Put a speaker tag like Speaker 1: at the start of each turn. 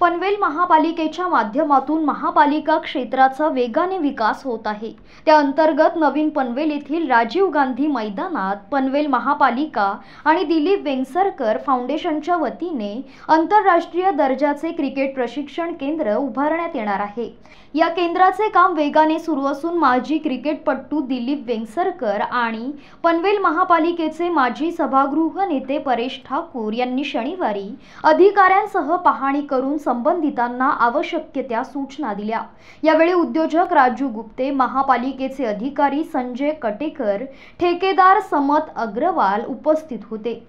Speaker 1: पनवेल महापालिकेच्या माध्यमातून महापालिका क्षेत्राचा वेगाने विकास होत आहे त्या अंतर्गत नवीन पनवेल येथील राजीव गांधी मैदानात पनवेल महापालिका आणि दिलीप वेंगसरकर फाउंडेशनच्या वतीने आंतरराष्ट्रीय दर्जाचे क्रिकेट प्रशिक्षण केंद्र उभारण्यात येणार आहे या केंद्राचे काम वेगाने सुरू असून माजी क्रिकेटपटू दिलीप वेंगसरकर आणि पनवेल महापालिकेचे माजी सभागृह नेते परेश ठाकूर यांनी शनिवारी अधिकाऱ्यांसह पाहणी करून संबंधितांना आवश्यक त्या सूचना दिल्या यावेळी उद्योजक राजू गुप्ते महापालिकेचे अधिकारी संजय कटेकर ठेकेदार समत अग्रवाल उपस्थित
Speaker 2: होते